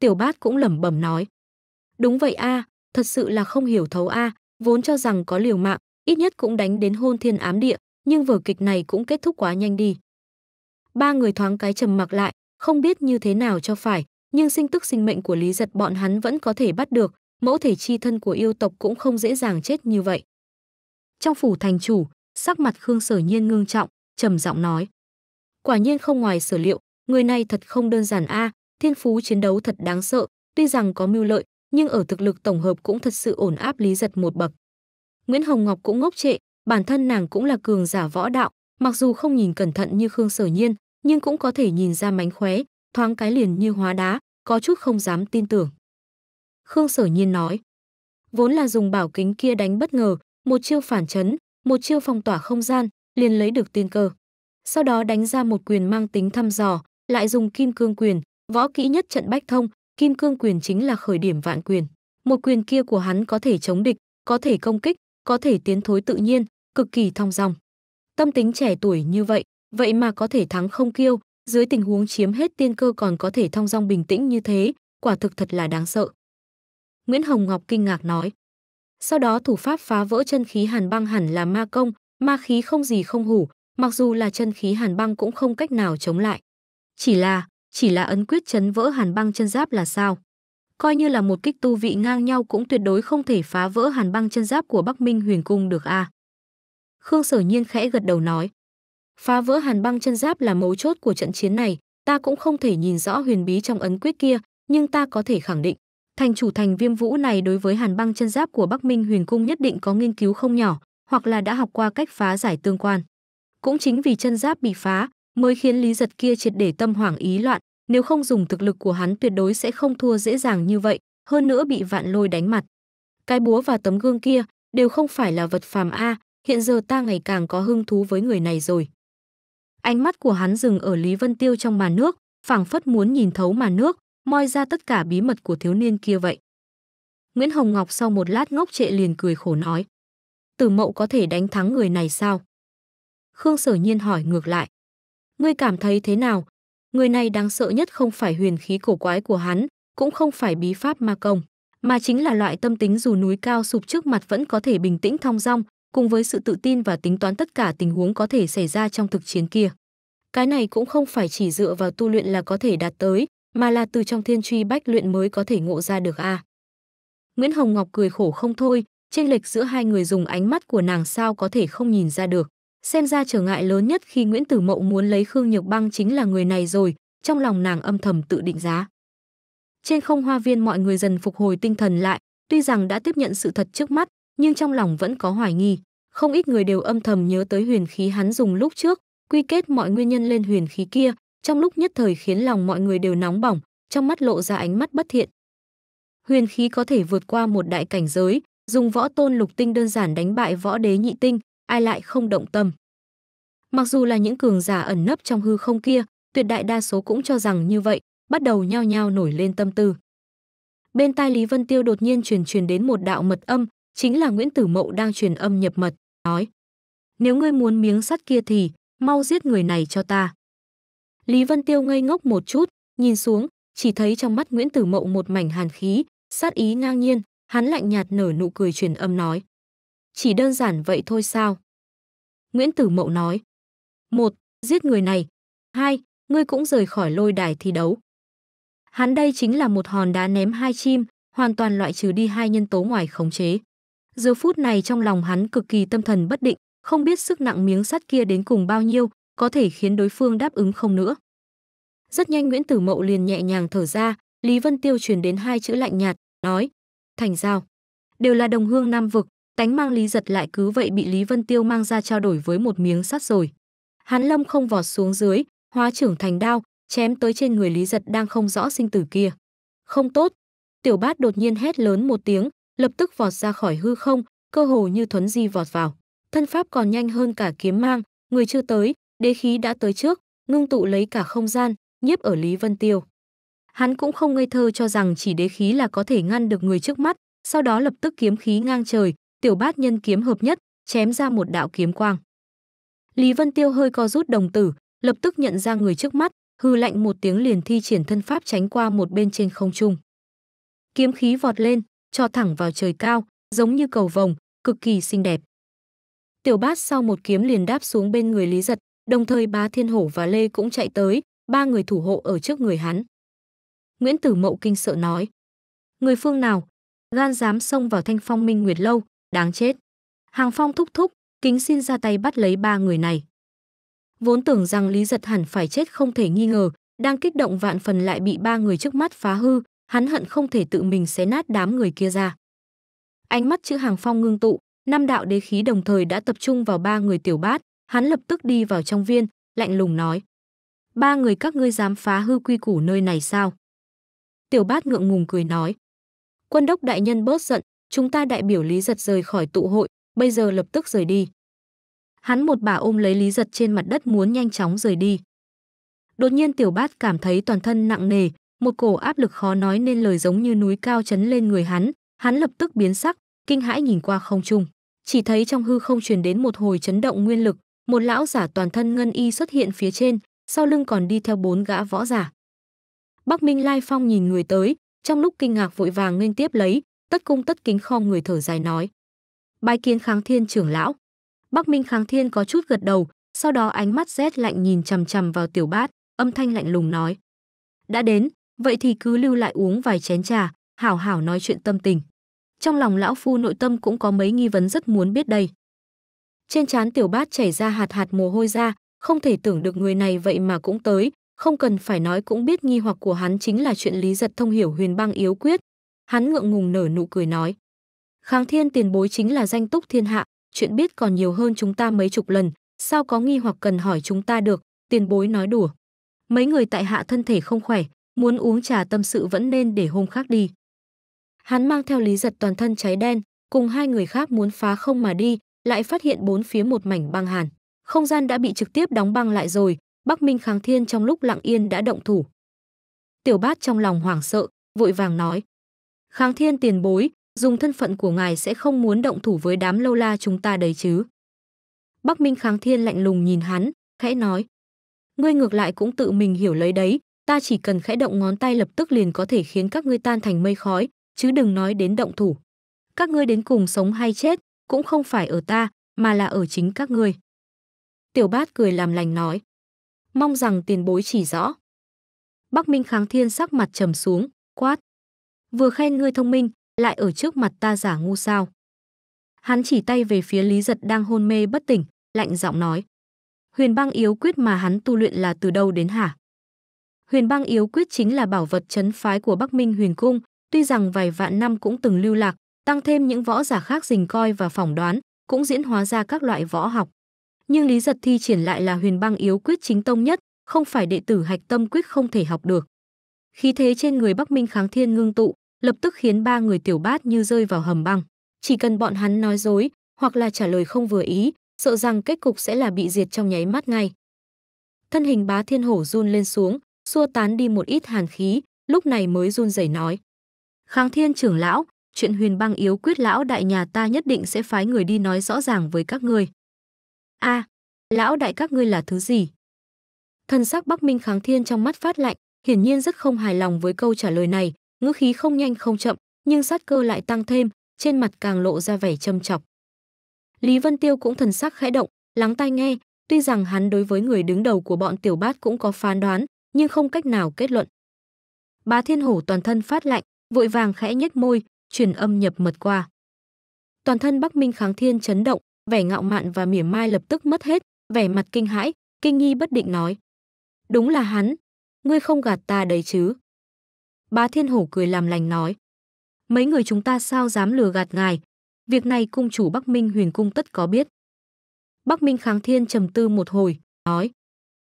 Tiểu Bát cũng lẩm bẩm nói. Đúng vậy a, thật sự là không hiểu thấu a, vốn cho rằng có liều mạng, ít nhất cũng đánh đến hôn thiên ám địa, nhưng vở kịch này cũng kết thúc quá nhanh đi. Ba người thoáng cái trầm mặc lại, không biết như thế nào cho phải, nhưng sinh tức sinh mệnh của Lý Giật bọn hắn vẫn có thể bắt được, mẫu thể chi thân của yêu tộc cũng không dễ dàng chết như vậy. Trong phủ thành chủ, sắc mặt Khương Sở Nhiên ngưng trọng, trầm giọng nói: "Quả nhiên không ngoài sở liệu, người này thật không đơn giản a, à, Thiên Phú chiến đấu thật đáng sợ, tuy rằng có mưu lợi, nhưng ở thực lực tổng hợp cũng thật sự ổn áp Lý Giật một bậc. Nguyễn Hồng Ngọc cũng ngốc trệ, bản thân nàng cũng là cường giả võ đạo, mặc dù không nhìn cẩn thận như Khương Sở Nhiên, nhưng cũng có thể nhìn ra mánh khóe, thoáng cái liền như hóa đá, có chút không dám tin tưởng. Khương Sở Nhiên nói, vốn là dùng bảo kính kia đánh bất ngờ, một chiêu phản chấn, một chiêu phong tỏa không gian, liền lấy được tiên cơ. Sau đó đánh ra một quyền mang tính thăm dò, lại dùng kim cương quyền, Võ kỹ nhất trận bách thông, kim cương quyền chính là khởi điểm vạn quyền. Một quyền kia của hắn có thể chống địch, có thể công kích, có thể tiến thối tự nhiên, cực kỳ thong dong. Tâm tính trẻ tuổi như vậy, vậy mà có thể thắng không kiêu, dưới tình huống chiếm hết tiên cơ còn có thể thong dong bình tĩnh như thế, quả thực thật là đáng sợ. Nguyễn Hồng Ngọc kinh ngạc nói. Sau đó thủ pháp phá vỡ chân khí hàn băng hẳn là ma công, ma khí không gì không hủ, mặc dù là chân khí hàn băng cũng không cách nào chống lại. Chỉ là, chỉ là ấn quyết chấn vỡ hàn băng chân giáp là sao? Coi như là một kích tu vị ngang nhau cũng tuyệt đối không thể phá vỡ hàn băng chân giáp của Bắc Minh Huyền Cung được a. À? Khương Sở Nhiên khẽ gật đầu nói, phá vỡ hàn băng chân giáp là mấu chốt của trận chiến này, ta cũng không thể nhìn rõ huyền bí trong ấn quyết kia, nhưng ta có thể khẳng định, thành chủ thành Viêm Vũ này đối với hàn băng chân giáp của Bắc Minh Huyền Cung nhất định có nghiên cứu không nhỏ, hoặc là đã học qua cách phá giải tương quan. Cũng chính vì chân giáp bị phá, mới khiến Lý Giật kia triệt để tâm hoảng ý loạn, nếu không dùng thực lực của hắn tuyệt đối sẽ không thua dễ dàng như vậy, hơn nữa bị vạn lôi đánh mặt. Cái búa và tấm gương kia đều không phải là vật phàm a, hiện giờ ta ngày càng có hứng thú với người này rồi. Ánh mắt của hắn dừng ở Lý Vân Tiêu trong màn nước, phảng phất muốn nhìn thấu màn nước, moi ra tất cả bí mật của thiếu niên kia vậy. Nguyễn Hồng Ngọc sau một lát ngốc trệ liền cười khổ nói. Tử mậu có thể đánh thắng người này sao? Khương sở nhiên hỏi ngược lại. Ngươi cảm thấy thế nào? Người này đáng sợ nhất không phải huyền khí cổ quái của hắn, cũng không phải bí pháp ma công, mà chính là loại tâm tính dù núi cao sụp trước mặt vẫn có thể bình tĩnh thong dong, cùng với sự tự tin và tính toán tất cả tình huống có thể xảy ra trong thực chiến kia. Cái này cũng không phải chỉ dựa vào tu luyện là có thể đạt tới, mà là từ trong thiên truy bách luyện mới có thể ngộ ra được a. À. Nguyễn Hồng Ngọc cười khổ không thôi, chênh lệch giữa hai người dùng ánh mắt của nàng sao có thể không nhìn ra được. Xem ra trở ngại lớn nhất khi Nguyễn Tử Mậu muốn lấy Khương Nhược Băng chính là người này rồi, trong lòng nàng âm thầm tự định giá. Trên không hoa viên mọi người dần phục hồi tinh thần lại, tuy rằng đã tiếp nhận sự thật trước mắt, nhưng trong lòng vẫn có hoài nghi. Không ít người đều âm thầm nhớ tới huyền khí hắn dùng lúc trước, quy kết mọi nguyên nhân lên huyền khí kia, trong lúc nhất thời khiến lòng mọi người đều nóng bỏng, trong mắt lộ ra ánh mắt bất thiện. Huyền khí có thể vượt qua một đại cảnh giới, dùng võ tôn lục tinh đơn giản đánh bại võ đế nhị tinh, ai lại không động tâm. Mặc dù là những cường giả ẩn nấp trong hư không kia, tuyệt đại đa số cũng cho rằng như vậy, bắt đầu nhao nhao nổi lên tâm tư. Bên tai Lý Vân Tiêu đột nhiên truyền truyền đến một đạo mật âm, chính là Nguyễn Tử Mậu đang truyền âm nhập mật, nói: "Nếu ngươi muốn miếng sắt kia thì mau giết người này cho ta." Lý Vân Tiêu ngây ngốc một chút, nhìn xuống, chỉ thấy trong mắt Nguyễn Tử Mậu một mảnh hàn khí, sát ý ngang nhiên, hắn lạnh nhạt nở nụ cười truyền âm nói: chỉ đơn giản vậy thôi sao? Nguyễn Tử Mậu nói. một Giết người này. hai Ngươi cũng rời khỏi lôi đài thi đấu. Hắn đây chính là một hòn đá ném hai chim, hoàn toàn loại trừ đi hai nhân tố ngoài khống chế. Giờ phút này trong lòng hắn cực kỳ tâm thần bất định, không biết sức nặng miếng sắt kia đến cùng bao nhiêu, có thể khiến đối phương đáp ứng không nữa. Rất nhanh Nguyễn Tử Mậu liền nhẹ nhàng thở ra, Lý Vân Tiêu truyền đến hai chữ lạnh nhạt, nói, thành giao. Đều là đồng hương Nam Vực, Tánh mang Lý Giật lại cứ vậy bị Lý Vân Tiêu mang ra trao đổi với một miếng sắt rồi. Hán Lâm không vọt xuống dưới, hóa trưởng thành đao, chém tới trên người Lý Giật đang không rõ sinh tử kia. Không tốt! Tiểu bát đột nhiên hét lớn một tiếng, lập tức vọt ra khỏi hư không, cơ hồ như thuấn di vọt vào. Thân pháp còn nhanh hơn cả kiếm mang, người chưa tới, đế khí đã tới trước, ngưng tụ lấy cả không gian, nhiếp ở Lý Vân Tiêu. Hắn cũng không ngây thơ cho rằng chỉ đế khí là có thể ngăn được người trước mắt, sau đó lập tức kiếm khí ngang trời, tiểu bát nhân kiếm hợp nhất, chém ra một đạo kiếm quang. Lý Vân Tiêu hơi co rút đồng tử, lập tức nhận ra người trước mắt, hư lạnh một tiếng liền thi triển thân pháp tránh qua một bên trên không trung. Kiếm khí vọt lên, cho thẳng vào trời cao, giống như cầu vồng, cực kỳ xinh đẹp. Tiểu Bát sau một kiếm liền đáp xuống bên người Lý Giật, đồng thời Bá Thiên Hổ và Lê cũng chạy tới, ba người thủ hộ ở trước người hắn. Nguyễn Tử Mậu kinh sợ nói: "Người phương nào, gan dám xông vào Thanh Phong Minh Nguyệt lâu, Đáng chết. Hàng Phong thúc thúc, kính xin ra tay bắt lấy ba người này. Vốn tưởng rằng Lý Giật hẳn phải chết không thể nghi ngờ, đang kích động vạn phần lại bị ba người trước mắt phá hư, hắn hận không thể tự mình xé nát đám người kia ra. Ánh mắt chữ Hàng Phong ngưng tụ, năm đạo đế khí đồng thời đã tập trung vào ba người tiểu bát, hắn lập tức đi vào trong viên, lạnh lùng nói. Ba người các ngươi dám phá hư quy củ nơi này sao? Tiểu bát ngượng ngùng cười nói. Quân đốc đại nhân bớt giận, chúng ta đại biểu Lý Giật rời khỏi tụ hội, bây giờ lập tức rời đi. Hắn một bà ôm lấy Lý Giật trên mặt đất muốn nhanh chóng rời đi. Đột nhiên Tiểu Bát cảm thấy toàn thân nặng nề, một cổ áp lực khó nói nên lời giống như núi cao chấn lên người hắn, hắn lập tức biến sắc, kinh hãi nhìn qua không trung, chỉ thấy trong hư không truyền đến một hồi chấn động nguyên lực, một lão giả toàn thân ngân y xuất hiện phía trên, sau lưng còn đi theo bốn gã võ giả. Bắc Minh Lai Phong nhìn người tới, trong lúc kinh ngạc vội vàng nghênh tiếp lấy, tất cung tất kính khom người thở dài nói. Bái kiến kháng thiên trưởng lão. Bắc Minh kháng thiên có chút gật đầu, sau đó ánh mắt rét lạnh nhìn chằm chằm vào tiểu bát, âm thanh lạnh lùng nói. Đã đến, vậy thì cứ lưu lại uống vài chén trà, hảo hảo nói chuyện tâm tình. Trong lòng lão phu nội tâm cũng có mấy nghi vấn rất muốn biết đây. Trên trán tiểu bát chảy ra hạt hạt mồ hôi ra, không thể tưởng được người này vậy mà cũng tới, không cần phải nói cũng biết nghi hoặc của hắn chính là chuyện lý giật thông hiểu huyền băng yếu quyết, hắn ngượng ngùng nở nụ cười nói. Kháng thiên tiền bối chính là danh túc thiên hạ, chuyện biết còn nhiều hơn chúng ta mấy chục lần, sao có nghi hoặc cần hỏi chúng ta được, tiền bối nói đùa. Mấy người tại hạ thân thể không khỏe, muốn uống trà tâm sự vẫn nên để hôm khác đi. Hắn mang theo lý giật toàn thân cháy đen, cùng hai người khác muốn phá không mà đi, lại phát hiện bốn phía một mảnh băng hàn. Không gian đã bị trực tiếp đóng băng lại rồi, Bắc Minh Kháng Thiên trong lúc lặng yên đã động thủ. Tiểu Bát trong lòng hoảng sợ, vội vàng nói: Kháng thiên tiền bối, dùng thân phận của ngài sẽ không muốn động thủ với đám lâu la chúng ta đấy chứ. Bắc Minh kháng thiên lạnh lùng nhìn hắn, khẽ nói. Ngươi ngược lại cũng tự mình hiểu lấy đấy, ta chỉ cần khẽ động ngón tay lập tức liền có thể khiến các ngươi tan thành mây khói, chứ đừng nói đến động thủ. Các ngươi đến cùng sống hay chết, cũng không phải ở ta, mà là ở chính các ngươi. Tiểu bát cười làm lành nói. Mong rằng tiền bối chỉ rõ. Bắc Minh kháng thiên sắc mặt trầm xuống, quát vừa khen ngươi thông minh, lại ở trước mặt ta giả ngu sao. Hắn chỉ tay về phía Lý Giật đang hôn mê bất tỉnh, lạnh giọng nói. Huyền băng yếu quyết mà hắn tu luyện là từ đâu đến hả? Huyền băng yếu quyết chính là bảo vật chấn phái của Bắc Minh huyền cung, tuy rằng vài vạn năm cũng từng lưu lạc, tăng thêm những võ giả khác dình coi và phỏng đoán, cũng diễn hóa ra các loại võ học. Nhưng Lý Giật thi triển lại là huyền băng yếu quyết chính tông nhất, không phải đệ tử hạch tâm quyết không thể học được. Khí thế trên người Bắc Minh kháng thiên ngưng tụ, lập tức khiến ba người tiểu bát như rơi vào hầm băng. Chỉ cần bọn hắn nói dối, hoặc là trả lời không vừa ý, sợ rằng kết cục sẽ là bị diệt trong nháy mắt ngay. Thân hình bá thiên hổ run lên xuống, xua tán đi một ít hàn khí, lúc này mới run rẩy nói. Kháng thiên trưởng lão, chuyện huyền băng yếu quyết lão đại nhà ta nhất định sẽ phái người đi nói rõ ràng với các ngươi. a à, lão đại các ngươi là thứ gì? Thân sắc Bắc Minh Kháng Thiên trong mắt phát lạnh, hiển nhiên rất không hài lòng với câu trả lời này, ngữ khí không nhanh không chậm, nhưng sát cơ lại tăng thêm, trên mặt càng lộ ra vẻ châm chọc. Lý Vân Tiêu cũng thần sắc khẽ động, lắng tai nghe, tuy rằng hắn đối với người đứng đầu của bọn tiểu bát cũng có phán đoán, nhưng không cách nào kết luận. Bá Thiên Hổ toàn thân phát lạnh, vội vàng khẽ nhếch môi, truyền âm nhập mật qua. Toàn thân Bắc Minh Kháng Thiên chấn động, vẻ ngạo mạn và mỉa mai lập tức mất hết, vẻ mặt kinh hãi, kinh nghi bất định nói: "Đúng là hắn, ngươi không gạt ta đấy chứ?" Bá Thiên Hổ cười làm lành nói. Mấy người chúng ta sao dám lừa gạt ngài. Việc này cung chủ Bắc Minh huyền cung tất có biết. Bắc Minh Kháng Thiên trầm tư một hồi, nói.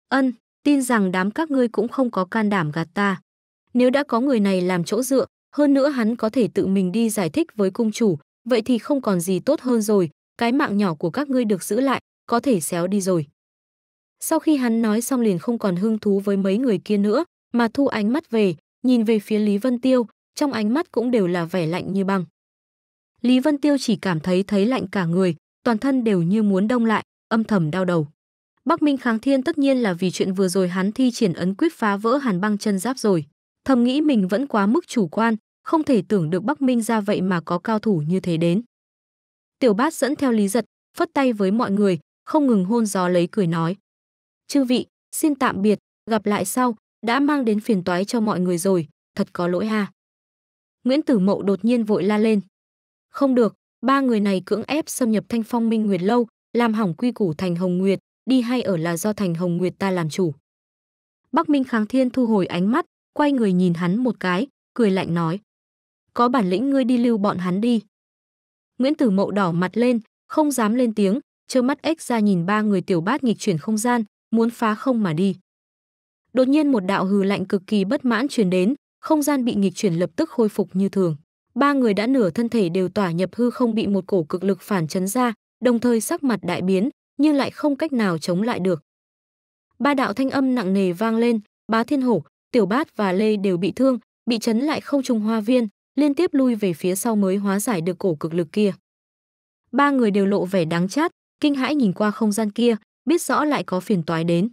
Ân, tin rằng đám các ngươi cũng không có can đảm gạt ta. Nếu đã có người này làm chỗ dựa, hơn nữa hắn có thể tự mình đi giải thích với cung chủ, vậy thì không còn gì tốt hơn rồi, cái mạng nhỏ của các ngươi được giữ lại, có thể xéo đi rồi. Sau khi hắn nói xong liền không còn hứng thú với mấy người kia nữa, mà thu ánh mắt về, nhìn về phía Lý Vân Tiêu, trong ánh mắt cũng đều là vẻ lạnh như băng. Lý Vân Tiêu chỉ cảm thấy thấy lạnh cả người, toàn thân đều như muốn đông lại, âm thầm đau đầu. Bắc Minh Kháng Thiên tất nhiên là vì chuyện vừa rồi hắn thi triển ấn quyết phá vỡ hàn băng chân giáp rồi, thầm nghĩ mình vẫn quá mức chủ quan, không thể tưởng được Bắc Minh ra vậy mà có cao thủ như thế đến. Tiểu Bát dẫn theo Lý Giật, phất tay với mọi người, không ngừng hôn gió lấy cười nói: "Chư vị, xin tạm biệt, gặp lại sau, đã mang đến phiền toái cho mọi người rồi, thật có lỗi ha. Nguyễn Tử Mậu đột nhiên vội la lên. Không được, ba người này cưỡng ép xâm nhập Thanh Phong Minh Nguyệt lâu, làm hỏng quy củ Thành Hồng Nguyệt, đi hay ở là do Thành Hồng Nguyệt ta làm chủ. Bắc Minh Kháng Thiên thu hồi ánh mắt, quay người nhìn hắn một cái, cười lạnh nói: "Có bản lĩnh ngươi đi lưu bọn hắn đi." Nguyễn Tử Mậu đỏ mặt lên, không dám lên tiếng, trơ mắt ếch ra nhìn ba người tiểu bát nghịch chuyển không gian, muốn phá không mà đi. Đột nhiên một đạo hừ lạnh cực kỳ bất mãn truyền đến, không gian bị nghịch chuyển lập tức khôi phục như thường. Ba người đã nửa thân thể đều tỏa nhập hư không bị một cổ cực lực phản chấn ra, đồng thời sắc mặt đại biến, nhưng lại không cách nào chống lại được. Ba đạo thanh âm nặng nề vang lên, Bá Thiên Hổ, Tiểu Bát và Lê đều bị thương, bị chấn lại không trùng hoa viên, liên tiếp lui về phía sau mới hóa giải được cổ cực lực kia. Ba người đều lộ vẻ đáng chát, kinh hãi nhìn qua không gian kia, biết rõ lại có phiền toái đến.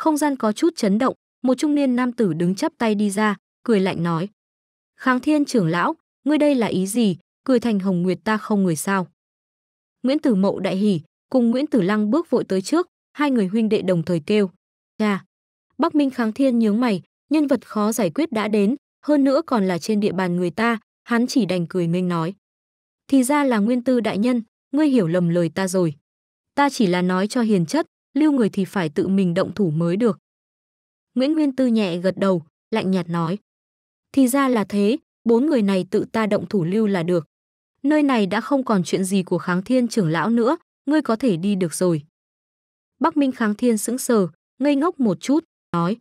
Không gian có chút chấn động, một trung niên nam tử đứng chắp tay đi ra, cười lạnh nói. Kháng thiên trưởng lão, ngươi đây là ý gì, cười thành hồng nguyệt ta không người sao. Nguyễn Tử Mậu đại hỉ, cùng Nguyễn Tử Lăng bước vội tới trước, hai người huynh đệ đồng thời kêu. Cha! Bắc Minh kháng thiên nhướng mày, nhân vật khó giải quyết đã đến, hơn nữa còn là trên địa bàn người ta, hắn chỉ đành cười minh nói. Thì ra là nguyên tư đại nhân, ngươi hiểu lầm lời ta rồi. Ta chỉ là nói cho hiền chất, lưu người thì phải tự mình động thủ mới được. Nguyễn Nguyên Tư nhẹ gật đầu, lạnh nhạt nói. Thì ra là thế, bốn người này tự ta động thủ lưu là được. Nơi này đã không còn chuyện gì của kháng thiên trưởng lão nữa, ngươi có thể đi được rồi. Bắc Minh kháng thiên sững sờ, ngây ngốc một chút, nói.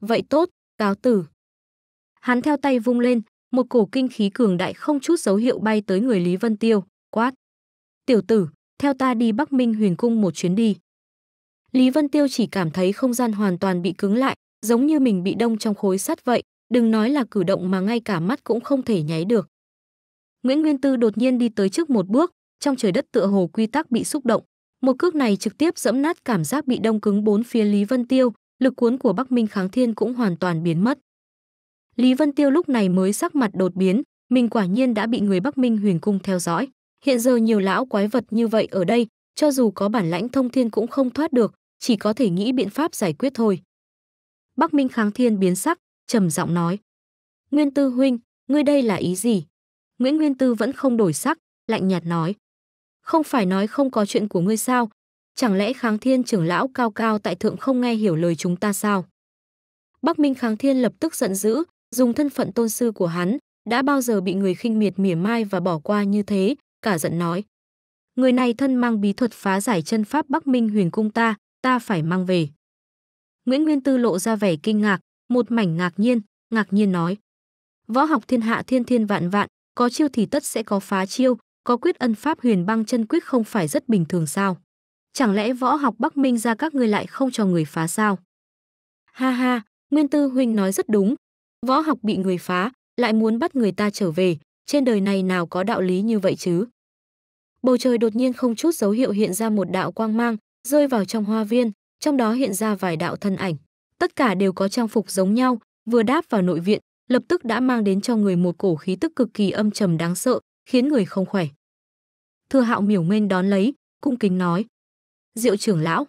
Vậy tốt, cáo tử. Hắn theo tay vung lên, một cổ kinh khí cường đại không chút dấu hiệu bay tới người Lý Vân Tiêu, quát. Tiểu tử, theo ta đi Bắc Minh huyền cung một chuyến đi. Lý Vân Tiêu chỉ cảm thấy không gian hoàn toàn bị cứng lại, giống như mình bị đông trong khối sắt vậy, đừng nói là cử động mà ngay cả mắt cũng không thể nháy được. Nguyễn Nguyên Tư đột nhiên đi tới trước một bước, trong trời đất tựa hồ quy tắc bị xúc động. Một cước này trực tiếp dẫm nát cảm giác bị đông cứng bốn phía Lý Vân Tiêu, lực cuốn của Bắc Minh Kháng Thiên cũng hoàn toàn biến mất. Lý Vân Tiêu lúc này mới sắc mặt đột biến, mình quả nhiên đã bị người Bắc Minh Huyền Cung theo dõi. Hiện giờ nhiều lão quái vật như vậy ở đây, cho dù có bản lãnh thông thiên cũng không thoát được, chỉ có thể nghĩ biện pháp giải quyết thôi. Bắc Minh Kháng Thiên biến sắc, trầm giọng nói. Nguyên Tư huynh, ngươi đây là ý gì? Nguyễn Nguyên Tư vẫn không đổi sắc, lạnh nhạt nói. Không phải nói không có chuyện của ngươi sao? Chẳng lẽ Kháng Thiên trưởng lão cao cao tại thượng không nghe hiểu lời chúng ta sao? Bắc Minh Kháng Thiên lập tức giận dữ, dùng thân phận tôn sư của hắn, đã bao giờ bị người khinh miệt mỉa mai và bỏ qua như thế, cả giận nói. Người này thân mang bí thuật phá giải chân pháp Bắc Minh huyền cung ta, ta phải mang về. Nguyễn Nguyên Tư lộ ra vẻ kinh ngạc, một mảnh ngạc nhiên, ngạc nhiên nói. Võ học thiên hạ thiên thiên vạn vạn, có chiêu thì tất sẽ có phá chiêu, có quyết ân pháp huyền băng chân quyết không phải rất bình thường sao? Chẳng lẽ võ học Bắc Minh ra các ngươi lại không cho người phá sao? Ha ha, Nguyên Tư huynh nói rất đúng. Võ học bị người phá, lại muốn bắt người ta trở về, trên đời này nào có đạo lý như vậy chứ? Bầu trời đột nhiên không chút dấu hiệu hiện ra một đạo quang mang, rơi vào trong hoa viên, trong đó hiện ra vài đạo thân ảnh. Tất cả đều có trang phục giống nhau, vừa đáp vào nội viện, lập tức đã mang đến cho người một cổ khí tức cực kỳ âm trầm đáng sợ, khiến người không khỏe. Thừa Hạo miểu mênh đón lấy, cung kính nói: "Diệu trưởng lão."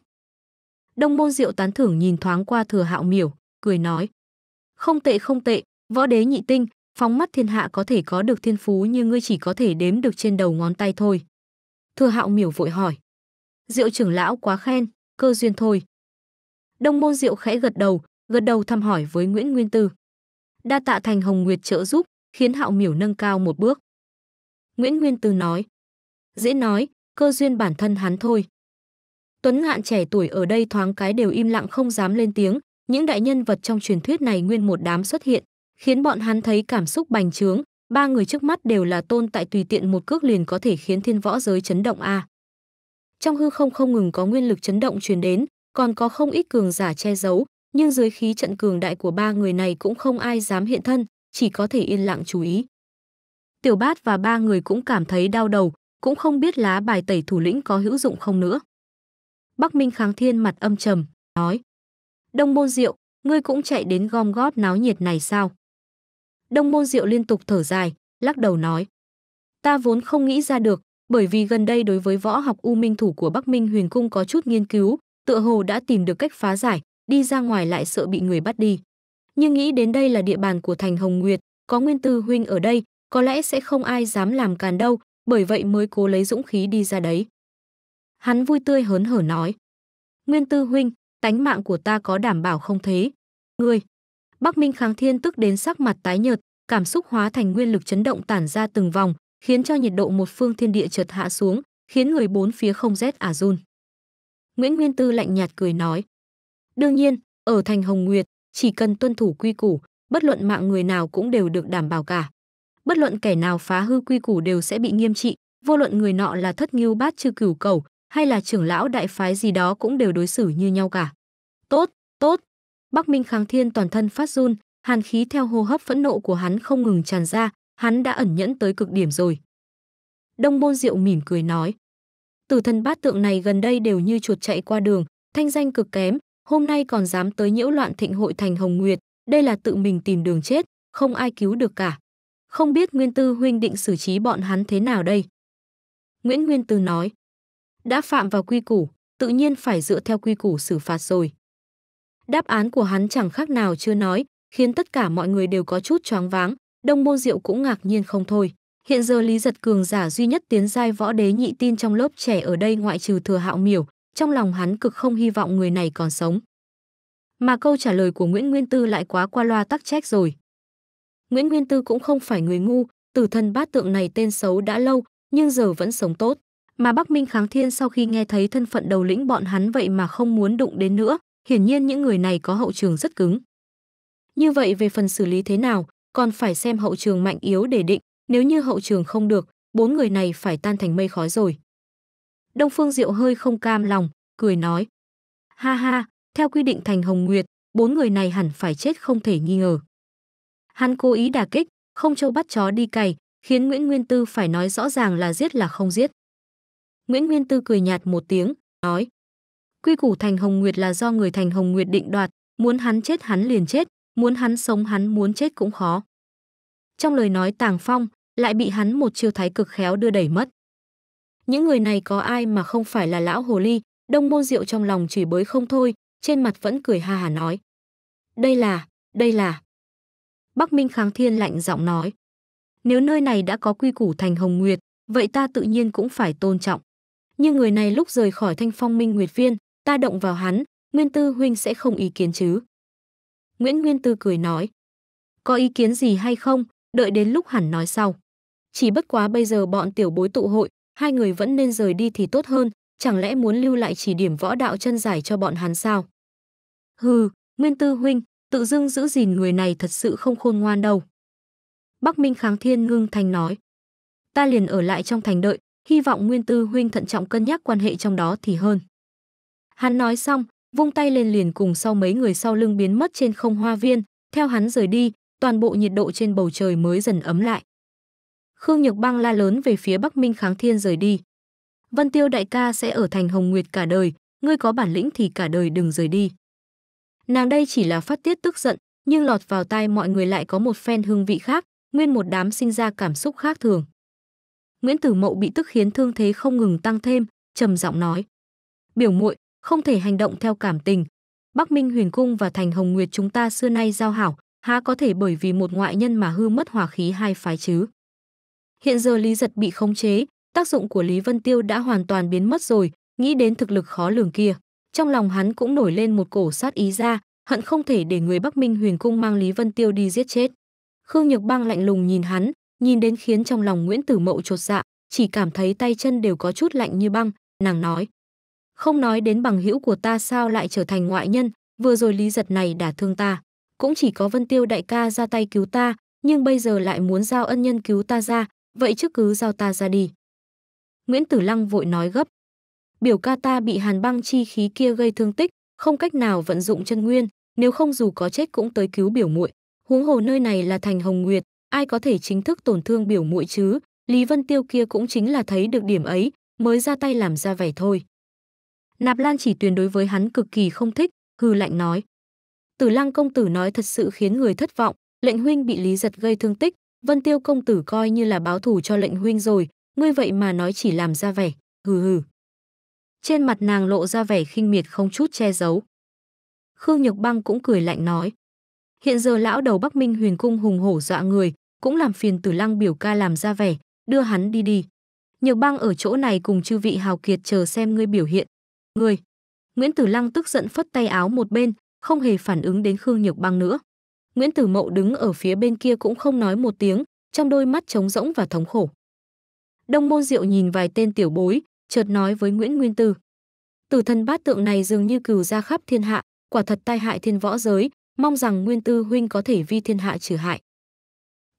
Đông môn Diệu tán thưởng nhìn thoáng qua Thừa Hạo miểu, cười nói: "Không tệ không tệ, võ đế nhị tinh, phóng mắt thiên hạ có thể có được thiên phú như ngươi chỉ có thể đếm được trên đầu ngón tay thôi." Thừa Hạo miểu vội hỏi: Diệu trưởng lão quá khen, cơ duyên thôi. Đông môn Diệu khẽ gật đầu, gật đầu thăm hỏi với Nguyễn Nguyên Tư. Đa tạ thành Hồng Nguyệt trợ giúp, khiến Hạo Miểu nâng cao một bước. Nguyễn Nguyên Tư nói, dễ nói, cơ duyên bản thân hắn thôi. Tuấn Ngạn trẻ tuổi ở đây thoáng cái đều im lặng không dám lên tiếng, những đại nhân vật trong truyền thuyết này nguyên một đám xuất hiện, khiến bọn hắn thấy cảm xúc bành trướng, ba người trước mắt đều là tôn tại tùy tiện một cước liền có thể khiến thiên võ giới chấn động a. À trong hư không không ngừng có nguyên lực chấn động truyền đến, còn có không ít cường giả che giấu, nhưng dưới khí trận cường đại của ba người này cũng không ai dám hiện thân, chỉ có thể yên lặng chú ý. Tiểu Bát và ba người cũng cảm thấy đau đầu, cũng không biết lá bài tẩy thủ lĩnh có hữu dụng không nữa. Bắc Minh Kháng Thiên mặt âm trầm, nói: "Đông Môn Diệu, ngươi cũng chạy đến gom góp náo nhiệt này sao?" Đông Môn Diệu liên tục thở dài, lắc đầu nói: "Ta vốn không nghĩ ra được, bởi vì gần đây đối với võ học U Minh Thủ của Bắc Minh Huyền Cung có chút nghiên cứu, tựa hồ đã tìm được cách phá giải, đi ra ngoài lại sợ bị người bắt đi. Nhưng nghĩ đến đây là địa bàn của Thành Hồng Nguyệt, có Nguyên Tư huynh ở đây, có lẽ sẽ không ai dám làm càn đâu, bởi vậy mới cố lấy dũng khí đi ra đấy. Hắn vui tươi hớn hở nói: "Nguyên Tư huynh, tánh mạng của ta có đảm bảo không thế? Ngươi?" Bắc Minh Kháng Thiên tức đến sắc mặt tái nhợt, cảm xúc hóa thành nguyên lực chấn động tản ra từng vòng, khiến cho nhiệt độ một phương thiên địa chợt hạ xuống, khiến người bốn phía không rét à run. Nguyễn Nguyên Tư lạnh nhạt cười nói: "Đương nhiên, ở thành Hồng Nguyệt, chỉ cần tuân thủ quy củ, bất luận mạng người nào cũng đều được đảm bảo cả. Bất luận kẻ nào phá hư quy củ đều sẽ bị nghiêm trị, vô luận người nọ là thất nghiêu bát chư cửu cầu hay là trưởng lão đại phái gì đó cũng đều đối xử như nhau cả." "Tốt, tốt." Bắc Minh Kháng Thiên toàn thân phát run, hàn khí theo hô hấp phẫn nộ của hắn không ngừng tràn ra, hắn đã ẩn nhẫn tới cực điểm rồi. Đông Môn Diệu mỉm cười nói. Tử thần bát tượng này gần đây đều như chuột chạy qua đường, thanh danh cực kém, hôm nay còn dám tới nhiễu loạn thịnh hội thành Hồng Nguyệt, đây là tự mình tìm đường chết, không ai cứu được cả. Không biết Nguyên Tư huynh định xử trí bọn hắn thế nào đây? Nguyễn Nguyên Tư nói. Đã phạm vào quy củ, tự nhiên phải dựa theo quy củ xử phạt rồi. Đáp án của hắn chẳng khác nào chưa nói, khiến tất cả mọi người đều có chút choáng váng, Đông Môn Diệu cũng ngạc nhiên không thôi. Hiện giờ Lý Giật cường giả duy nhất tiến giai võ đế nhị tin trong lớp trẻ ở đây ngoại trừ Thừa Hạo Miểu, trong lòng hắn cực không hy vọng người này còn sống. Mà câu trả lời của Nguyễn Nguyên Tư lại quá qua loa tắc trách rồi. Nguyễn Nguyên Tư cũng không phải người ngu, tử thần bát tượng này tên xấu đã lâu, nhưng giờ vẫn sống tốt. Mà Bắc Minh Kháng Thiên sau khi nghe thấy thân phận đầu lĩnh bọn hắn vậy mà không muốn đụng đến nữa, hiển nhiên những người này có hậu trường rất cứng. Như vậy về phần xử lý thế nào, còn phải xem hậu trường mạnh yếu để định, nếu như hậu trường không được, bốn người này phải tan thành mây khói rồi. Đông Phương Diệu hơi không cam lòng, cười nói. Ha ha, theo quy định thành Hồng Nguyệt, bốn người này hẳn phải chết không thể nghi ngờ. Hắn cố ý đả kích, không cho bắt chó đi cày, khiến Nguyễn Nguyên Tư phải nói rõ ràng là giết là không giết. Nguyễn Nguyên Tư cười nhạt một tiếng, nói. Quy củ thành Hồng Nguyệt là do người thành Hồng Nguyệt định đoạt, muốn hắn chết hắn liền chết, muốn hắn sống hắn muốn chết cũng khó. Trong lời nói Tàng Phong, lại bị hắn một chiêu thái cực khéo đưa đẩy mất. Những người này có ai mà không phải là lão hồ ly, đông môn rượu trong lòng chửi bới không thôi, trên mặt vẫn cười ha hà nói. Đây là, đây là. Bắc Minh Kháng Thiên lạnh giọng nói. Nếu nơi này đã có quy củ thành Hồng Nguyệt, vậy ta tự nhiên cũng phải tôn trọng. Nhưng người này lúc rời khỏi thanh phong minh Nguyệt Viên, ta động vào hắn, Nguyên Tư Huynh sẽ không ý kiến chứ. Nguyễn Nguyên Tư cười nói. Có ý kiến gì hay không, đợi đến lúc hẳn nói sau. Chỉ bất quá bây giờ bọn tiểu bối tụ hội, hai người vẫn nên rời đi thì tốt hơn, chẳng lẽ muốn lưu lại chỉ điểm võ đạo chân giải cho bọn hắn sao? Hừ, Nguyên Tư huynh, tự dưng giữ gìn người này thật sự không khôn ngoan đâu. Bắc Minh Kháng Thiên ngưng thành nói. Ta liền ở lại trong thành đợi, hy vọng Nguyên Tư huynh thận trọng cân nhắc quan hệ trong đó thì hơn. Hắn nói xong, vung tay lên liền cùng sau mấy người sau lưng biến mất trên không hoa viên, theo hắn rời đi, toàn bộ nhiệt độ trên bầu trời mới dần ấm lại. Khương Nhược băng la lớn về phía Bắc Minh Kháng Thiên rời đi. Vân Tiêu đại ca sẽ ở thành Hồng Nguyệt cả đời, ngươi có bản lĩnh thì cả đời đừng rời đi. Nàng đây chỉ là phát tiết tức giận, nhưng lọt vào tai mọi người lại có một phen hương vị khác, nguyên một đám sinh ra cảm xúc khác thường. Nguyễn Tử Mậu bị tức khiến thương thế không ngừng tăng thêm, trầm giọng nói: "Biểu muội, không thể hành động theo cảm tình. Bắc Minh Huyền Cung và Thành Hồng Nguyệt chúng ta xưa nay giao hảo, há có thể bởi vì một ngoại nhân mà hư mất hòa khí hai phái chứ? Hiện giờ Lý Giật bị khống chế, tác dụng của Lý Vân Tiêu đã hoàn toàn biến mất rồi, nghĩ đến thực lực khó lường kia, trong lòng hắn cũng nổi lên một cổ sát ý ra, hận không thể để người Bắc Minh Huyền Cung mang Lý Vân Tiêu đi giết chết. Khương Nhược Bang lạnh lùng nhìn hắn, nhìn đến khiến trong lòng Nguyễn Tử Mậu chột dạ, chỉ cảm thấy tay chân đều có chút lạnh như băng, nàng nói: không nói đến bằng hữu của ta sao lại trở thành ngoại nhân, vừa rồi lý giật này đã thương ta. Cũng chỉ có Vân Tiêu đại ca ra tay cứu ta, nhưng bây giờ lại muốn giao ân nhân cứu ta ra, vậy trước cứ giao ta ra đi. Nguyễn Tử Lăng vội nói gấp. Biểu ca ta bị hàn băng chi khí kia gây thương tích, không cách nào vận dụng chân nguyên, nếu không dù có chết cũng tới cứu biểu muội. Huống hồ nơi này là thành Hồng Nguyệt, ai có thể chính thức tổn thương biểu muội chứ? Lý Vân Tiêu kia cũng chính là thấy được điểm ấy, mới ra tay làm ra vẻ thôi. Nạp Lan chỉ tuyến đối với hắn cực kỳ không thích, hừ lạnh nói. Tử Lăng công tử nói thật sự khiến người thất vọng, lệnh huynh bị Lý Giật gây thương tích, Vân Tiêu công tử coi như là báo thù cho lệnh huynh rồi, ngươi vậy mà nói chỉ làm ra vẻ, hừ hừ. Trên mặt nàng lộ ra vẻ khinh miệt không chút che giấu. Khương Nhược Băng cũng cười lạnh nói. Hiện giờ lão đầu Bắc Minh huyền cung hùng hổ dọa người, cũng làm phiền tử lăng biểu ca làm ra vẻ, đưa hắn đi đi. Nhược Băng ở chỗ này cùng chư vị hào kiệt chờ xem ngươi biểu hiện, Người. Nguyễn Tử Lăng tức giận phất tay áo một bên, không hề phản ứng đến Khương Nhược Băng nữa. Nguyễn Tử Mậu đứng ở phía bên kia cũng không nói một tiếng, trong đôi mắt trống rỗng và thống khổ. Đông Môn Diệu nhìn vài tên tiểu bối, chợt nói với Nguyễn Nguyên Tư. Tử thần bát tượng này dường như cừu ra khắp thiên hạ, quả thật tai hại thiên võ giới, mong rằng Nguyên Tư huynh có thể vi thiên hạ trừ hại.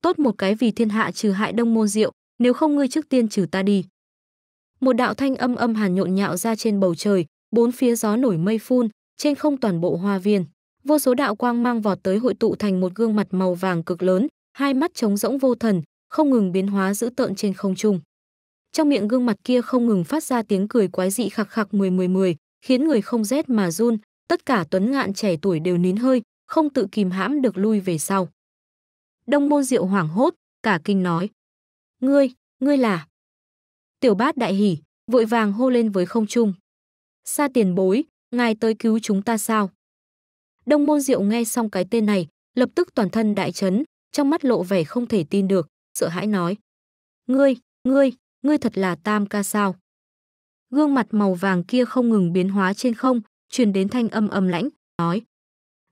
Tốt một cái vì thiên hạ trừ hại Đông Môn Diệu, nếu không ngươi trước tiên trừ ta đi một đạo thanh âm âm hàn nhộn nhạo ra trên bầu trời, bốn phía gió nổi mây phun, trên không toàn bộ hoa viên. Vô số đạo quang mang vọt tới hội tụ thành một gương mặt màu vàng cực lớn, hai mắt trống rỗng vô thần, không ngừng biến hóa dữ tợn trên không trung. Trong miệng gương mặt kia không ngừng phát ra tiếng cười quái dị khạc khạc mười mười mười, khiến người không rét mà run, tất cả tuấn ngạn trẻ tuổi đều nín hơi, không tự kìm hãm được lui về sau. Đông môn diệu hoảng hốt, cả kinh nói. Ngươi, ngươi là... Tiểu bát đại hỉ, vội vàng hô lên với không trung. Sa tiền bối, ngài tới cứu chúng ta sao? Đông môn diệu nghe xong cái tên này, lập tức toàn thân đại chấn, trong mắt lộ vẻ không thể tin được, sợ hãi nói. Ngươi, ngươi, ngươi thật là tam ca sao? Gương mặt màu vàng kia không ngừng biến hóa trên không, truyền đến thanh âm âm lãnh, nói.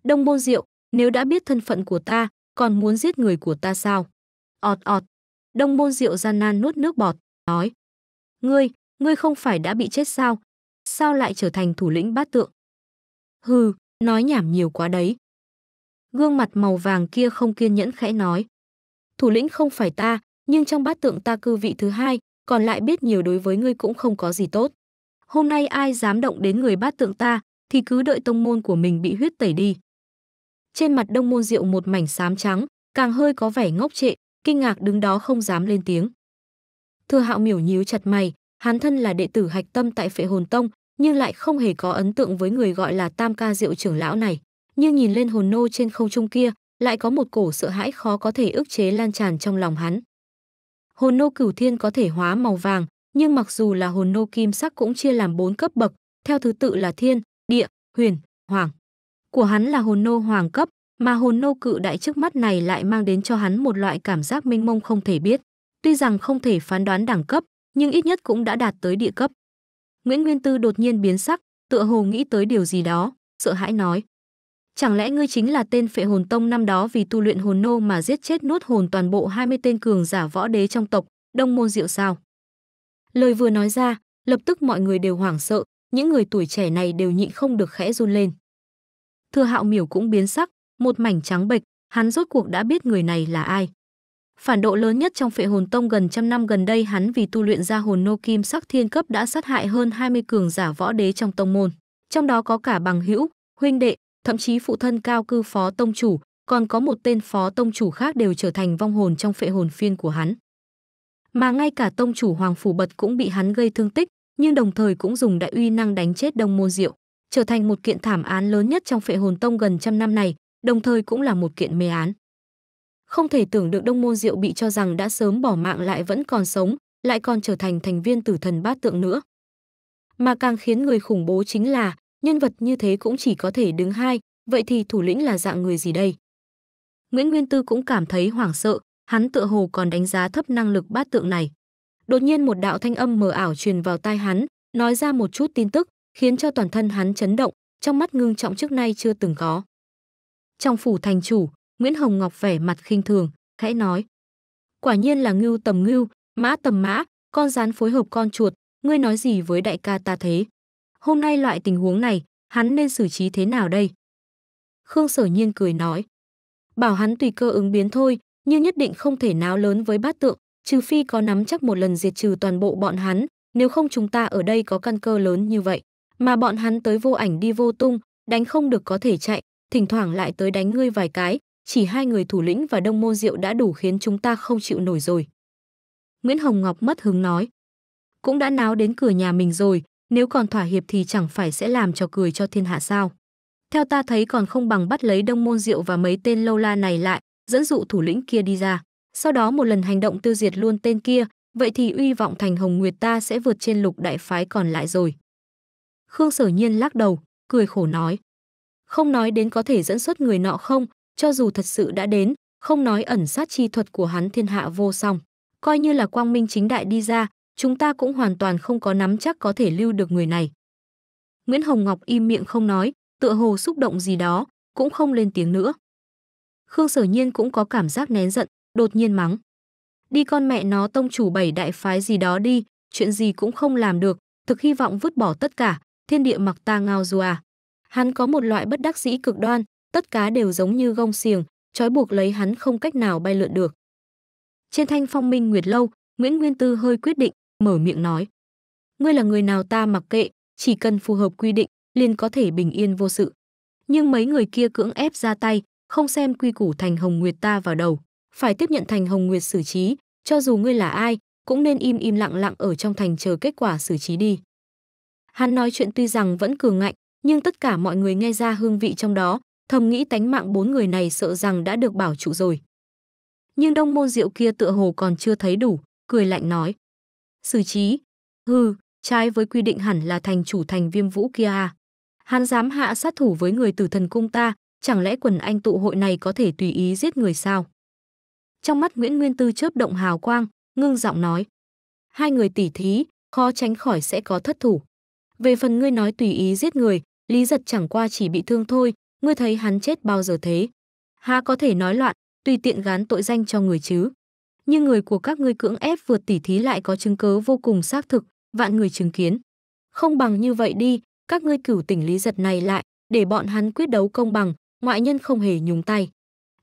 Đông môn diệu, nếu đã biết thân phận của ta, còn muốn giết người của ta sao? Ọt ọt. Đông môn diệu gian nan nuốt nước bọt, nói. Ngươi, ngươi không phải đã bị chết sao? Sao lại trở thành thủ lĩnh bát tượng? Hừ, nói nhảm nhiều quá đấy. Gương mặt màu vàng kia không kiên nhẫn khẽ nói. Thủ lĩnh không phải ta, nhưng trong bát tượng ta cư vị thứ hai, còn lại biết nhiều đối với ngươi cũng không có gì tốt. Hôm nay ai dám động đến người bát tượng ta, thì cứ đợi tông môn của mình bị huyết tẩy đi. Trên mặt đông môn rượu một mảnh xám trắng, càng hơi có vẻ ngốc trệ, kinh ngạc đứng đó không dám lên tiếng. Thừa Hạo Miểu nhíu chặt mày, hắn thân là đệ tử hạch tâm tại Phệ Hồn Tông, nhưng lại không hề có ấn tượng với người gọi là Tam Ca Diệu trưởng lão này, nhưng nhìn lên hồn nô trên không trung kia, lại có một cổ sợ hãi khó có thể ức chế lan tràn trong lòng hắn. Hồn nô cửu thiên có thể hóa màu vàng, nhưng mặc dù là hồn nô kim sắc cũng chia làm bốn cấp bậc, theo thứ tự là thiên, địa, huyền, hoàng. Của hắn là hồn nô hoàng cấp, mà hồn nô cự đại trước mắt này lại mang đến cho hắn một loại cảm giác mênh mông không thể biết tuy rằng không thể phán đoán đẳng cấp, nhưng ít nhất cũng đã đạt tới địa cấp. Nguyễn Nguyên Tư đột nhiên biến sắc, tựa hồ nghĩ tới điều gì đó, sợ hãi nói. Chẳng lẽ ngươi chính là tên phệ hồn tông năm đó vì tu luyện hồn nô mà giết chết nuốt hồn toàn bộ 20 tên cường giả võ đế trong tộc, đông môn diệu sao? Lời vừa nói ra, lập tức mọi người đều hoảng sợ, những người tuổi trẻ này đều nhịn không được khẽ run lên. Thừa hạo miểu cũng biến sắc, một mảnh trắng bệch, hắn rốt cuộc đã biết người này là ai. Phản độ lớn nhất trong phệ hồn tông gần trăm năm gần đây hắn vì tu luyện ra hồn nô kim sắc thiên cấp đã sát hại hơn 20 cường giả võ đế trong tông môn. Trong đó có cả bằng hữu, huynh đệ, thậm chí phụ thân cao cư phó tông chủ, còn có một tên phó tông chủ khác đều trở thành vong hồn trong phệ hồn phiên của hắn. Mà ngay cả tông chủ Hoàng Phủ Bật cũng bị hắn gây thương tích, nhưng đồng thời cũng dùng đại uy năng đánh chết đông môn diệu, trở thành một kiện thảm án lớn nhất trong phệ hồn tông gần trăm năm này, đồng thời cũng là một kiện mê án không thể tưởng được Đông Môn Diệu bị cho rằng đã sớm bỏ mạng lại vẫn còn sống, lại còn trở thành thành viên tử thần bát tượng nữa. Mà càng khiến người khủng bố chính là, nhân vật như thế cũng chỉ có thể đứng hai, vậy thì thủ lĩnh là dạng người gì đây? Nguyễn Nguyên Tư cũng cảm thấy hoảng sợ, hắn tựa hồ còn đánh giá thấp năng lực bát tượng này. Đột nhiên một đạo thanh âm mờ ảo truyền vào tai hắn, nói ra một chút tin tức, khiến cho toàn thân hắn chấn động, trong mắt ngưng trọng trước nay chưa từng có. Trong phủ thành chủ, Nguyễn Hồng Ngọc vẻ mặt khinh thường, khẽ nói. Quả nhiên là ngưu tầm ngưu, mã tầm mã, con rắn phối hợp con chuột, ngươi nói gì với đại ca ta thế? Hôm nay loại tình huống này, hắn nên xử trí thế nào đây? Khương Sở Nhiên cười nói. Bảo hắn tùy cơ ứng biến thôi, nhưng nhất định không thể náo lớn với bát tượng, trừ phi có nắm chắc một lần diệt trừ toàn bộ bọn hắn, nếu không chúng ta ở đây có căn cơ lớn như vậy. Mà bọn hắn tới vô ảnh đi vô tung, đánh không được có thể chạy, thỉnh thoảng lại tới đánh ngươi vài cái, chỉ hai người thủ lĩnh và Đông Môn Diệu đã đủ khiến chúng ta không chịu nổi rồi. Nguyễn Hồng Ngọc mất hứng nói. Cũng đã náo đến cửa nhà mình rồi, nếu còn thỏa hiệp thì chẳng phải sẽ làm cho cười cho thiên hạ sao. Theo ta thấy còn không bằng bắt lấy Đông Môn Diệu và mấy tên lâu la này lại, dẫn dụ thủ lĩnh kia đi ra. Sau đó một lần hành động tiêu diệt luôn tên kia, vậy thì uy vọng thành Hồng Nguyệt ta sẽ vượt trên lục đại phái còn lại rồi. Khương Sở Nhiên lắc đầu, cười khổ nói. Không nói đến có thể dẫn xuất người nọ không, cho dù thật sự đã đến, không nói ẩn sát chi thuật của hắn thiên hạ vô song, coi như là quang minh chính đại đi ra, chúng ta cũng hoàn toàn không có nắm chắc có thể lưu được người này. Nguyễn Hồng Ngọc im miệng không nói, tựa hồ xúc động gì đó, cũng không lên tiếng nữa. Khương Sở Nhiên cũng có cảm giác nén giận, đột nhiên mắng. Đi con mẹ nó tông chủ bảy đại phái gì đó đi, chuyện gì cũng không làm được, thực hy vọng vứt bỏ tất cả, thiên địa mặc ta ngao dù à. Hắn có một loại bất đắc dĩ cực đoan, tất cả đều giống như gông xiềng, trói buộc lấy hắn không cách nào bay lượn được. Trên thanh phong minh nguyệt lâu, Nguyễn Nguyên Tư hơi quyết định, mở miệng nói. Ngươi là người nào ta mặc kệ, chỉ cần phù hợp quy định, liền có thể bình yên vô sự. Nhưng mấy người kia cưỡng ép ra tay, không xem quy củ thành hồng nguyệt ta vào đầu. Phải tiếp nhận thành hồng nguyệt xử trí, cho dù ngươi là ai, cũng nên im im lặng lặng ở trong thành chờ kết quả xử trí đi. Hắn nói chuyện tuy rằng vẫn cường ngạnh, nhưng tất cả mọi người nghe ra hương vị trong đó, thầm nghĩ tánh mạng bốn người này sợ rằng đã được bảo trụ rồi. Nhưng đông môn diệu kia tựa hồ còn chưa thấy đủ, cười lạnh nói. Xử trí, hư, trái với quy định hẳn là thành chủ thành viêm vũ kia à. Hắn dám hạ sát thủ với người tử thần cung ta, chẳng lẽ quần anh tụ hội này có thể tùy ý giết người sao? Trong mắt Nguyễn Nguyên Tư chớp động hào quang, ngưng giọng nói. Hai người tỉ thí, khó tránh khỏi sẽ có thất thủ. Về phần ngươi nói tùy ý giết người, Lý Giật chẳng qua chỉ bị thương thôi, ngươi thấy hắn chết bao giờ thế? Há có thể nói loạn, tùy tiện gán tội danh cho người chứ? Nhưng người của các ngươi cưỡng ép vượt tỉ thí lại có chứng cứ vô cùng xác thực, vạn người chứng kiến. Không bằng như vậy đi, các ngươi cửu tỉnh lý giật này lại, để bọn hắn quyết đấu công bằng, ngoại nhân không hề nhúng tay.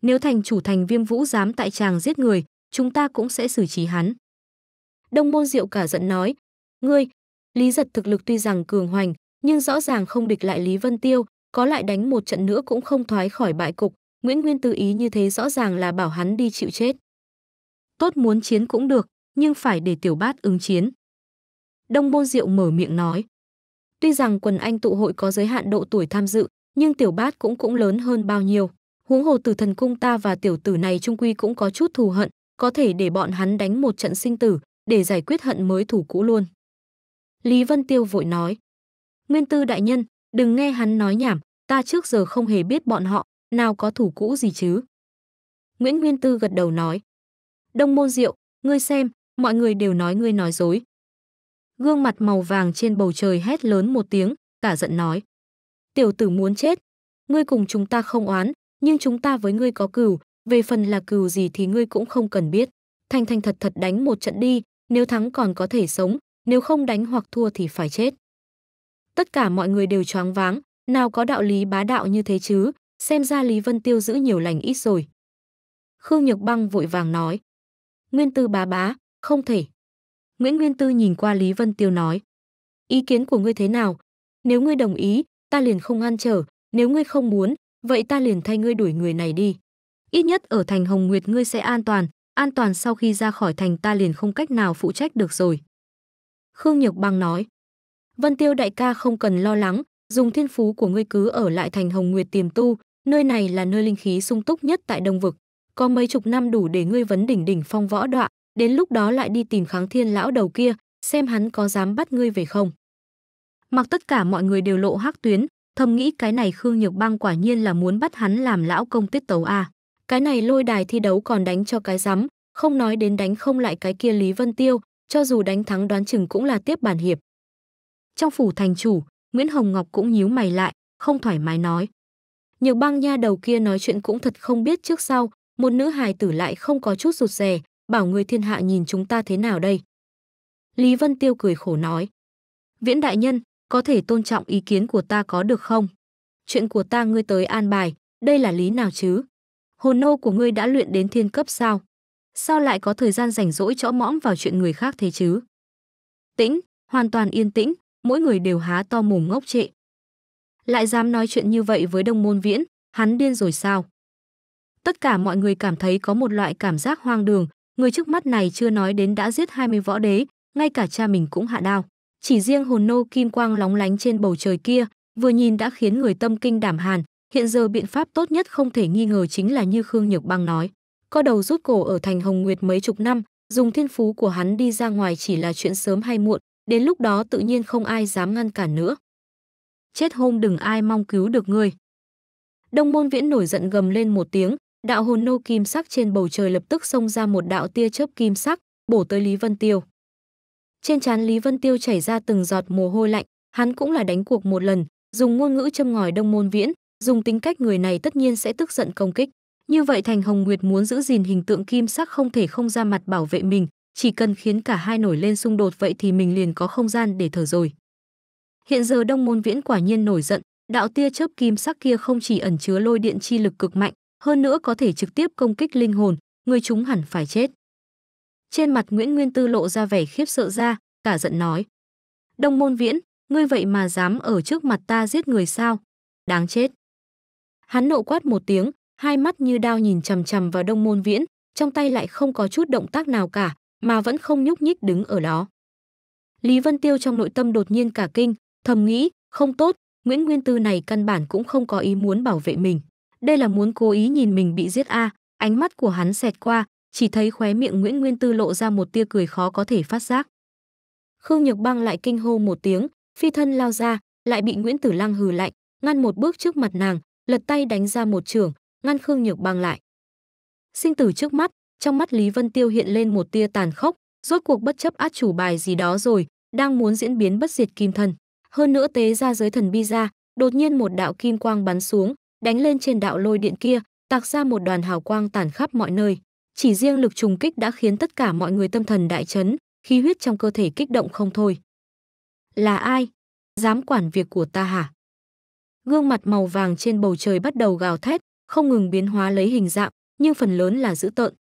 Nếu thành chủ thành viêm vũ dám tại tràng giết người, chúng ta cũng sẽ xử trí hắn. Đông môn diệu cả giận nói, ngươi, lý giật thực lực tuy rằng cường hoành, nhưng rõ ràng không địch lại Lý Vân Tiêu, có lại đánh một trận nữa cũng không thoái khỏi bại cục, Nguyễn Nguyên Tư ý như thế rõ ràng là bảo hắn đi chịu chết. Tốt muốn chiến cũng được, nhưng phải để tiểu bát ứng chiến. Đông Bôn Diệu mở miệng nói. Tuy rằng quần anh tụ hội có giới hạn độ tuổi tham dự, nhưng tiểu bát cũng cũng lớn hơn bao nhiêu. Huống hồ từ thần cung ta và tiểu tử này trung quy cũng có chút thù hận, có thể để bọn hắn đánh một trận sinh tử, để giải quyết hận mới thủ cũ luôn. Lý Vân Tiêu vội nói. Nguyên tư đại nhân, Đừng nghe hắn nói nhảm, ta trước giờ không hề biết bọn họ, nào có thủ cũ gì chứ. Nguyễn Nguyên Tư gật đầu nói. Đông môn diệu, ngươi xem, mọi người đều nói ngươi nói dối. Gương mặt màu vàng trên bầu trời hét lớn một tiếng, cả giận nói. Tiểu tử muốn chết, ngươi cùng chúng ta không oán, nhưng chúng ta với ngươi có cừu, về phần là cừu gì thì ngươi cũng không cần biết. Thanh thanh thật thật đánh một trận đi, nếu thắng còn có thể sống, nếu không đánh hoặc thua thì phải chết tất cả mọi người đều choáng váng, nào có đạo lý bá đạo như thế chứ, xem ra Lý Vân Tiêu giữ nhiều lành ít rồi. Khương Nhược Băng vội vàng nói. Nguyên Tư bá bá, không thể. Nguyễn Nguyên Tư nhìn qua Lý Vân Tiêu nói. Ý kiến của ngươi thế nào? Nếu ngươi đồng ý, ta liền không ngăn trở, nếu ngươi không muốn, vậy ta liền thay ngươi đuổi người này đi. Ít nhất ở thành Hồng Nguyệt ngươi sẽ an toàn, an toàn sau khi ra khỏi thành ta liền không cách nào phụ trách được rồi. Khương Nhược Băng nói. Vân Tiêu đại ca không cần lo lắng, dùng thiên phú của ngươi cứ ở lại thành Hồng Nguyệt tiềm tu, nơi này là nơi linh khí sung túc nhất tại Đông vực, có mấy chục năm đủ để ngươi vấn đỉnh đỉnh phong võ đọa, đến lúc đó lại đi tìm Kháng Thiên lão đầu kia, xem hắn có dám bắt ngươi về không. Mặc tất cả mọi người đều lộ hắc tuyến, thầm nghĩ cái này Khương Nhược Bang quả nhiên là muốn bắt hắn làm lão công tiết tấu a. À. Cái này lôi đài thi đấu còn đánh cho cái rắm, không nói đến đánh không lại cái kia Lý Vân Tiêu, cho dù đánh thắng đoán chừng cũng là tiếp bản hiệp. Trong phủ thành chủ, Nguyễn Hồng Ngọc cũng nhíu mày lại, không thoải mái nói. Nhược băng nha đầu kia nói chuyện cũng thật không biết trước sau, một nữ hài tử lại không có chút rụt rè, bảo người thiên hạ nhìn chúng ta thế nào đây. Lý Vân Tiêu cười khổ nói. Viễn đại nhân, có thể tôn trọng ý kiến của ta có được không? Chuyện của ta ngươi tới an bài, đây là lý nào chứ? Hồn nô của ngươi đã luyện đến thiên cấp sao? Sao lại có thời gian rảnh rỗi chõ mõm vào chuyện người khác thế chứ? Tĩnh, hoàn toàn yên tĩnh, mỗi người đều há to mồm ngốc trệ. Lại dám nói chuyện như vậy với Đông Môn Viễn, hắn điên rồi sao? Tất cả mọi người cảm thấy có một loại cảm giác hoang đường, người trước mắt này chưa nói đến đã giết 20 võ đế, ngay cả cha mình cũng hạ đao. Chỉ riêng hồn nô kim quang lóng lánh trên bầu trời kia, vừa nhìn đã khiến người tâm kinh đảm hàn, hiện giờ biện pháp tốt nhất không thể nghi ngờ chính là như Khương Nhược Băng nói. Có đầu rút cổ ở thành Hồng Nguyệt mấy chục năm, dùng thiên phú của hắn đi ra ngoài chỉ là chuyện sớm hay muộn, Đến lúc đó tự nhiên không ai dám ngăn cản nữa. Chết hôm đừng ai mong cứu được ngươi. Đông môn viễn nổi giận gầm lên một tiếng, đạo hồn nô kim sắc trên bầu trời lập tức xông ra một đạo tia chớp kim sắc, bổ tới Lý Vân Tiêu. Trên trán Lý Vân Tiêu chảy ra từng giọt mồ hôi lạnh, hắn cũng là đánh cuộc một lần, dùng ngôn ngữ châm ngòi đông môn viễn, dùng tính cách người này tất nhiên sẽ tức giận công kích. Như vậy Thành Hồng Nguyệt muốn giữ gìn hình tượng kim sắc không thể không ra mặt bảo vệ mình, chỉ cần khiến cả hai nổi lên xung đột vậy thì mình liền có không gian để thở rồi. Hiện giờ Đông Môn Viễn quả nhiên nổi giận, đạo tia chớp kim sắc kia không chỉ ẩn chứa lôi điện chi lực cực mạnh, hơn nữa có thể trực tiếp công kích linh hồn, người chúng hẳn phải chết. Trên mặt Nguyễn Nguyên Tư lộ ra vẻ khiếp sợ ra, cả giận nói: "Đông Môn Viễn, ngươi vậy mà dám ở trước mặt ta giết người sao? Đáng chết!" Hắn nộ quát một tiếng, hai mắt như đao nhìn chằm chằm vào Đông Môn Viễn, trong tay lại không có chút động tác nào cả, mà vẫn không nhúc nhích đứng ở đó. Lý Vân Tiêu trong nội tâm đột nhiên cả kinh, thầm nghĩ, không tốt, Nguyễn Nguyên Tư này căn bản cũng không có ý muốn bảo vệ mình. Đây là muốn cố ý nhìn mình bị giết a, à. ánh mắt của hắn xẹt qua, chỉ thấy khóe miệng Nguyễn Nguyên Tư lộ ra một tia cười khó có thể phát giác. Khương Nhược Băng lại kinh hô một tiếng, phi thân lao ra, lại bị Nguyễn Tử Lăng hừ lạnh, ngăn một bước trước mặt nàng, lật tay đánh ra một trường, ngăn Khương Nhược Băng lại. Sinh tử trước mắt, trong mắt Lý Vân Tiêu hiện lên một tia tàn khốc, rốt cuộc bất chấp át chủ bài gì đó rồi, đang muốn diễn biến bất diệt kim thần. Hơn nữa tế ra giới thần bi ra, đột nhiên một đạo kim quang bắn xuống, đánh lên trên đạo lôi điện kia, tạc ra một đoàn hào quang tản khắp mọi nơi. Chỉ riêng lực trùng kích đã khiến tất cả mọi người tâm thần đại chấn, khí huyết trong cơ thể kích động không thôi. Là ai? Dám quản việc của ta hả? Gương mặt màu vàng trên bầu trời bắt đầu gào thét, không ngừng biến hóa lấy hình dạng, nhưng phần lớn là dữ tợn,